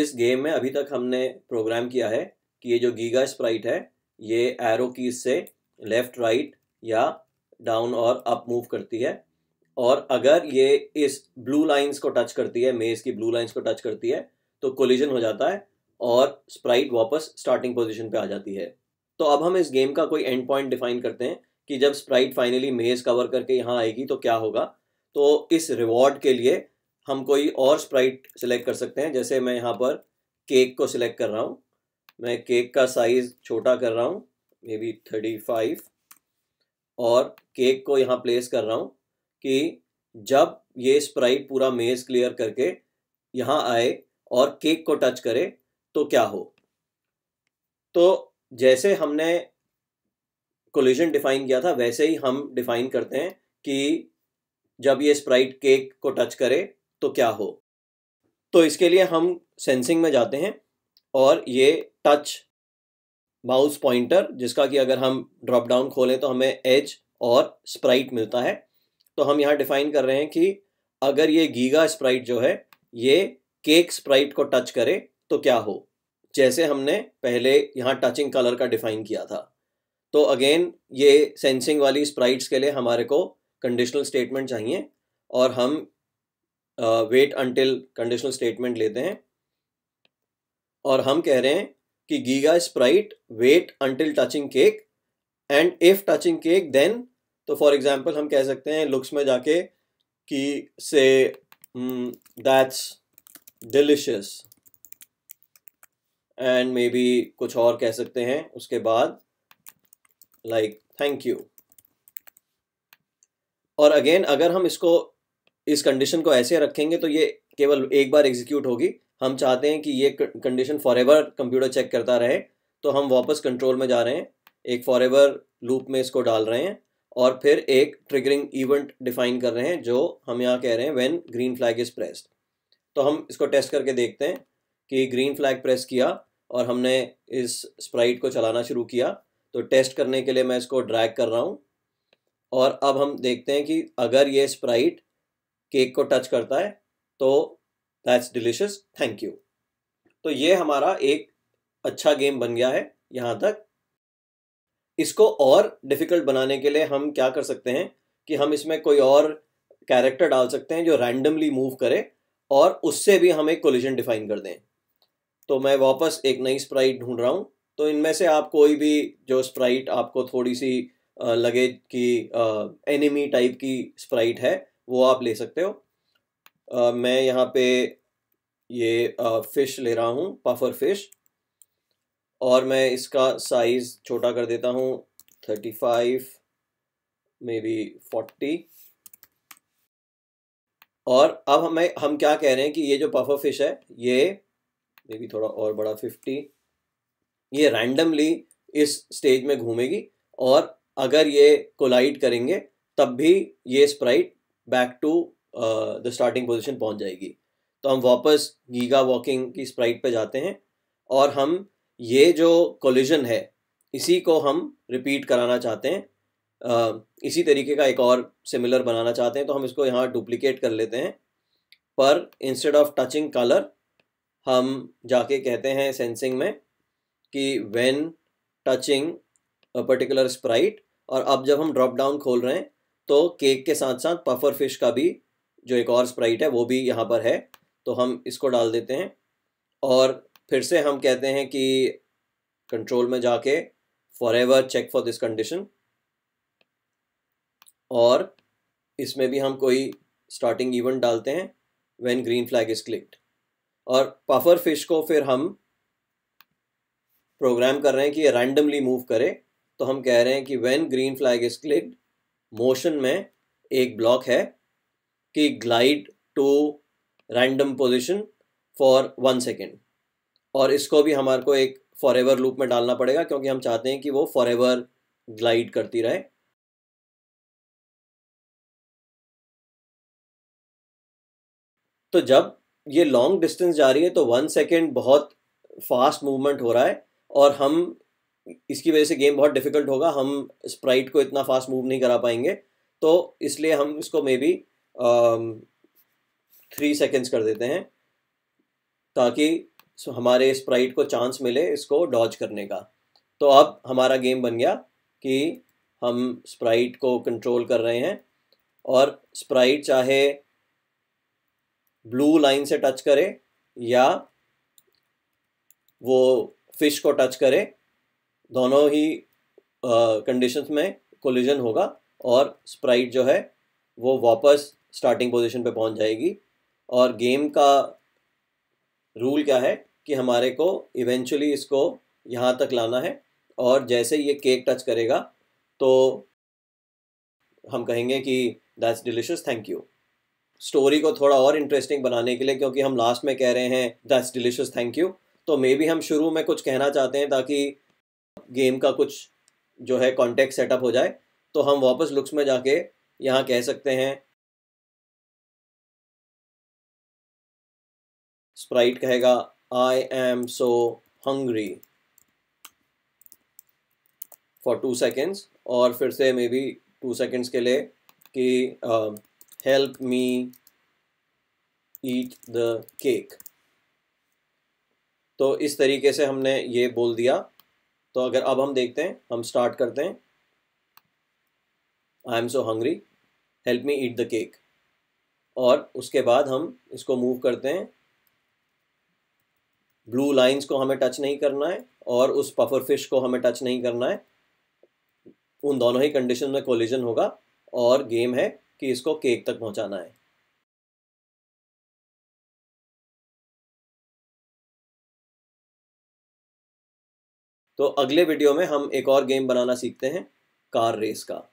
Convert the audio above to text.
इस गेम में अभी तक हमने प्रोग्राम किया है कि ये जो गीगा स्प्राइट है ये एरो कीज से लेफ्ट राइट या डाउन और अप मूव करती है और अगर ये इस ब्लू लाइंस को टच करती है मेज की ब्लू लाइंस को टच करती है तो कोलिजन हो जाता है और स्प्राइट वापस स्टार्टिंग पोजीशन पे आ जाती है तो अब हम इस गेम का कोई एंड पॉइंट डिफाइन करते हैं कि जब स्प्राइट फाइनली मेज कवर करके यहाँ आएगी तो क्या होगा तो इस रिवॉर्ड के लिए हम कोई और स्प्राइट सिलेक्ट कर सकते हैं जैसे मैं यहाँ पर केक को सिलेक्ट कर रहा हूँ मैं केक का साइज़ छोटा कर रहा हूँ मे बी थर्टी फाइव और केक को यहाँ प्लेस कर रहा हूँ कि जब ये स्प्राइट पूरा मेज़ क्लियर करके यहाँ आए और केक को टच करे तो क्या हो तो जैसे हमने कोलिजन डिफाइन किया था वैसे ही हम डिफाइन करते हैं कि जब ये स्प्राइट केक को टच करे तो क्या हो तो इसके लिए हम सेंसिंग में जाते हैं और ये टच माउस पॉइंटर जिसका कि अगर हम ड्रॉप डाउन खोलें तो हमें एज और स्प्राइट मिलता है तो हम यहाँ डिफाइन कर रहे हैं कि अगर ये गीगा स्प्राइट जो है ये केक स्प्राइट को टच करे तो क्या हो जैसे हमने पहले यहाँ टचिंग कलर का डिफाइन किया था तो अगेन ये सेंसिंग वाली स्प्राइट्स के लिए हमारे को कंडीशनल स्टेटमेंट चाहिए और हम वेट अंटिल कंडीशनल स्टेटमेंट लेते हैं और हम कह रहे हैं कि Giga sprite wait until touching cake and if touching cake then तो फॉर एग्जांपल हम कह सकते हैं लुक्स में जाके कि say that's delicious and maybe कुछ और कह सकते हैं उसके बाद लाइक थैंक यू और अगेन अगर हम इसको इस कंडीशन को ऐसे रखेंगे तो ये केवल एक बार एग्जीक्यूट होगी हम चाहते हैं कि ये कंडीशन फॉर कंप्यूटर चेक करता रहे तो हम वापस कंट्रोल में जा रहे हैं एक फॉर एवर लूप में इसको डाल रहे हैं और फिर एक ट्रिगरिंग इवेंट डिफाइन कर रहे हैं जो हम यहाँ कह रहे हैं when green flag is pressed तो हम इसको टेस्ट करके देखते हैं कि ग्रीन फ्लैग प्रेस किया और हमने इस स्प्राइट को चलाना शुरू किया तो टेस्ट करने के लिए मैं इसको ड्रैग कर रहा हूँ और अब हम देखते हैं कि अगर ये स्प्राइट केक को टच करता है तो दैट्स डिलिशियस थैंक यू तो ये हमारा एक अच्छा गेम बन गया है यहाँ तक इसको और डिफ़िकल्ट बनाने के लिए हम क्या कर सकते हैं कि हम इसमें कोई और कैरेक्टर डाल सकते हैं जो रैंडमली मूव करे और उससे भी हम एक कोलिजन डिफाइन कर दें तो मैं वापस एक नई स्प्राइट ढूंढ रहा हूँ तो इनमें से आप कोई भी जो स्प्राइट आपको थोड़ी सी लगे कि एनिमी टाइप की स्प्राइट है वो आप ले सकते हो आ, मैं यहाँ पे ये फ़िश ले रहा हूँ पफर फिश और मैं इसका साइज़ छोटा कर देता हूँ thirty five maybe forty और अब हमें हम क्या कह रहे हैं कि ये जो पफर फिश है ये मे बी थोड़ा और बड़ा फिफ्टी ये रैंडमली इस स्टेज में घूमेगी और अगर ये कोलाइड करेंगे तब भी ये sprite back to the starting position पहुँच जाएगी तो हम वापस गीगा वॉकिंग की स्प्राइट पर जाते हैं और हम ये जो कोलिजन है इसी को हम रिपीट कराना चाहते हैं आ, uh, इसी तरीके का एक और सिमिलर बनाना चाहते हैं तो हम इसको यहाँ डुप्लीकेट कर लेते हैं पर इंस्टेड ऑफ टचिंग कलर हम जाके कहते हैं सेंसिंग में कि when touching a particular sprite और अब जब हम ड्रॉप डाउन खोल रहे हैं तो केक के साथ साथ पफर फिश का भी जो एक और स्प्राइट है वो भी यहाँ पर है तो हम इसको डाल देते हैं और फिर से हम कहते हैं कि कंट्रोल में जाके forever check for this condition और इसमें भी हम कोई स्टार्टिंग इवेंट डालते हैं when green flag is clicked और पफर फिश को फिर हम प्रोग्राम कर रहे हैं कि ये रैंडमली मूव करे तो हम कह रहे हैं कि when green flag is clicked motion में एक ब्लॉक है कि glide to random position for one second और इसको भी हमारे को एक फॉर एवर लूप में डालना पड़ेगा क्योंकि हम चाहते हैं कि वो फॉर एवर ग्लाइड करती रहे तो जब ये लॉन्ग डिस्टेंस जा रही है तो वन सेकेंड बहुत फास्ट मूवमेंट हो रहा है और हम इसकी वजह से गेम बहुत डिफिकल्ट होगा हम स्प्राइट को इतना फास्ट मूव नहीं करा पाएंगे तो इसलिए हम इसको मे बी थ्री सेकेंड्स कर देते हैं ताकि हमारे स्प्राइट को चांस मिले इसको डॉज करने का तो अब हमारा गेम बन गया कि हम स्प्राइट को कंट्रोल कर रहे हैं और स्प्राइट चाहे ब्लू लाइन से टच करे या वो फिश को टच करे दोनों ही कंडीशंस में कोलिजन होगा और स्प्राइट जो है वो वापस स्टार्टिंग पोजीशन पे पहुंच जाएगी और गेम का रूल क्या है कि हमारे को इवेंचुअली इसको यहाँ तक लाना है और जैसे ये केक टच करेगा तो हम कहेंगे कि that's delicious thank you story को थोड़ा और इंटरेस्टिंग बनाने के लिए क्योंकि हम लास्ट में कह रहे हैं दैट्स डिलीशियस थैंक यू तो मे बी हम शुरू में कुछ कहना चाहते हैं ताकि गेम का कुछ जो है कॉन्टेक्ट सेटअप हो जाए तो हम वापस लुक्स में जाके यहाँ कह सकते हैं स्प्राइट कहेगा I am so hungry for two seconds और फिर से मे बी टू सेकेंड्स के लिए कि help me eat the cake तो इस तरीके से हमने ये बोल दिया तो अगर अब हम देखते हैं हम स्टार्ट करते हैं I am so hungry help me eat the cake और उसके बाद हम इसको मूव करते हैं ब्लू लाइंस को हमें टच नहीं करना है और उस पफर फिश को हमें टच नहीं करना है उन दोनों ही कंडीशन में कोलिजन होगा और गेम है कि इसको केक तक पहुंचाना है तो अगले वीडियो में हम एक और गेम बनाना सीखते हैं कार रेस का